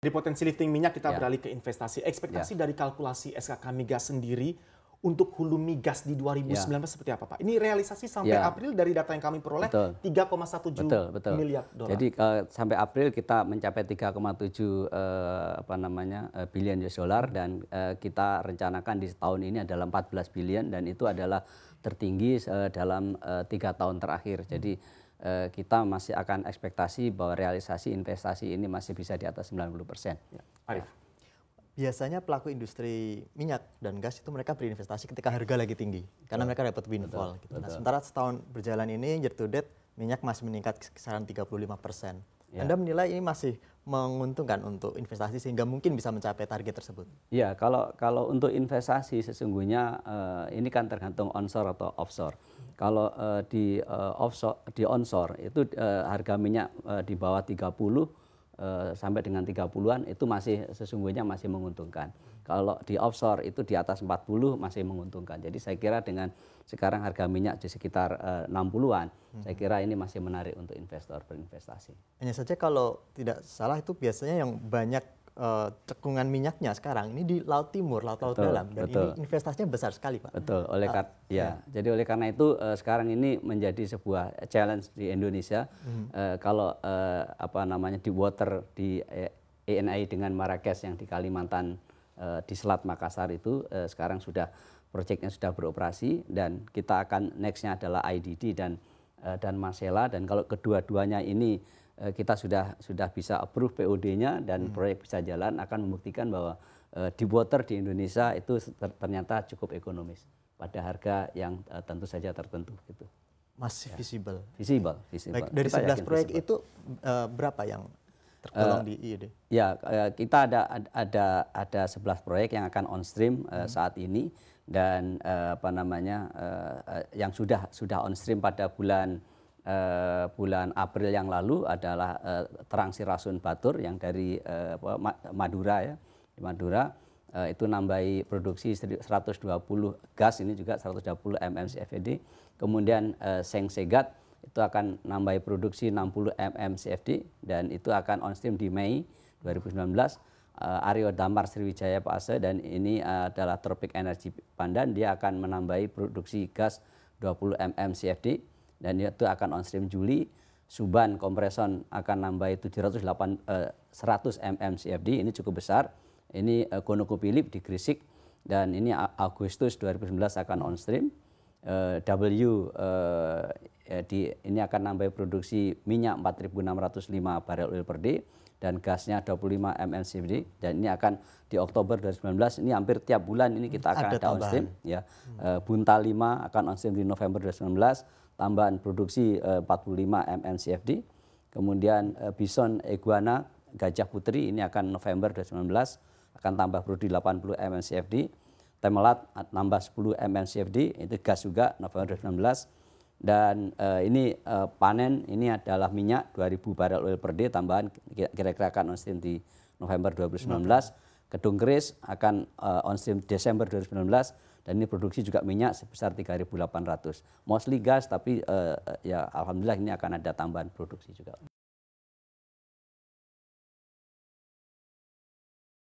Dari potensi lifting minyak kita ya. beralih ke investasi. Ekspektasi ya. dari kalkulasi SKK Migas sendiri untuk hulu migas di 2019 ya. seperti apa Pak? Ini realisasi sampai ya. April dari data yang kami peroleh 3,1 juta miliar dolar. Jadi uh, sampai April kita mencapai 3,7 uh, eh, apa namanya uh, billion US dollar dan uh, kita rencanakan di tahun ini adalah 14 billion dan itu adalah tertinggi uh, dalam tiga uh, tahun terakhir. Jadi hmm Eh, kita masih akan ekspektasi bahwa realisasi investasi ini masih bisa di atas 90 persen. Ya biasanya pelaku industri minyak dan gas itu mereka berinvestasi ketika harga lagi tinggi karena mereka dapat windfall. gitu. Nah, sementara setahun berjalan ini year to date minyak masih meningkat kisaran 35 persen. Ya. Anda menilai ini masih menguntungkan untuk investasi sehingga mungkin bisa mencapai target tersebut? Iya kalau kalau untuk investasi sesungguhnya uh, ini kan tergantung onshore atau offshore. Kalau uh, di uh, offshore di onshore itu uh, harga minyak uh, di bawah 30 Eh, sampai dengan 30-an itu masih sesungguhnya masih menguntungkan. Kalau di offshore itu di atas 40 masih menguntungkan. Jadi saya kira dengan sekarang harga minyak di sekitar eh, uh, 60-an, hmm. saya kira ini masih menarik untuk investor berinvestasi. Hanya saja kalau tidak salah itu biasanya yang banyak uh, cekungan minyaknya sekarang ini di laut timur, laut laut dalam, dan betul. ini investasinya besar sekali, Pak. Betul. Oleh uh, ya. ya, jadi oleh karena itu uh, sekarang ini menjadi sebuah challenge di Indonesia. Hmm. Uh, kalau uh, apa namanya di water di ENI dengan Marrakesh yang di Kalimantan uh, di Selat Makassar itu uh, sekarang sudah proyeknya sudah beroperasi dan kita akan nextnya adalah IDD dan Eh, dan Masela dan kalau kedua-duanya ini eh, kita sudah sudah bisa approve POD-nya dan hmm. proyek bisa jalan akan membuktikan bahwa eh, di water di Indonesia itu ternyata cukup ekonomis pada harga yang tentu saja tertentu gitu. Masih ya. visible. Visible, visible. Baik, dari kita 11 proyek visible. itu berapa yang tergolong uh, di IED? Ya, kita ada ada ada 11 proyek yang akan on stream hmm. saat ini dan eh, apa namanya eh, eh, yang sudah sudah on stream pada bulan bulan April yang lalu adalah terang Rasun batur yang dari Madura ya di Madura itu nambahi produksi 120 gas ini juga 120 mmcfd kemudian seng segat itu akan nambahi produksi 60 mmcfd dan itu akan on stream di Mei 2019 uh, Aryo Damar Sriwijaya Pak dan ini uh, adalah Tropik Energi Pandan dia akan menambahi produksi gas 20 mm CFD dan itu akan on stream Juli Suban Compression akan nambahi 708 uh, 100 mm CFD ini cukup besar ini uh, eh, Philip di Gresik dan ini Agustus 2019 akan on stream W uh, di ini akan nambah produksi minyak 4.605 barel oil per day dan gasnya 25 MMCFD dan ini akan di Oktober 2019 ini hampir tiap bulan ini kita akan ada, ada onstream ya. Hmm. Bunta 5 akan onstream di November 2019 tambahan produksi 45 MMCFD. Kemudian bison iguana gajah putri ini akan November 2019 akan tambah produksi 80 MMCFD Temelat nambah 10 mncfd itu gas juga November 2019 dan uh, ini uh, panen ini adalah minyak 2000 barrel oil per day tambahan kira-kira akan on stream di November 2019 Gedung Keris akan uh, eh, on stream Desember 2019 dan ini produksi juga minyak sebesar 3.800 mostly gas tapi uh, ya alhamdulillah ini akan ada tambahan produksi juga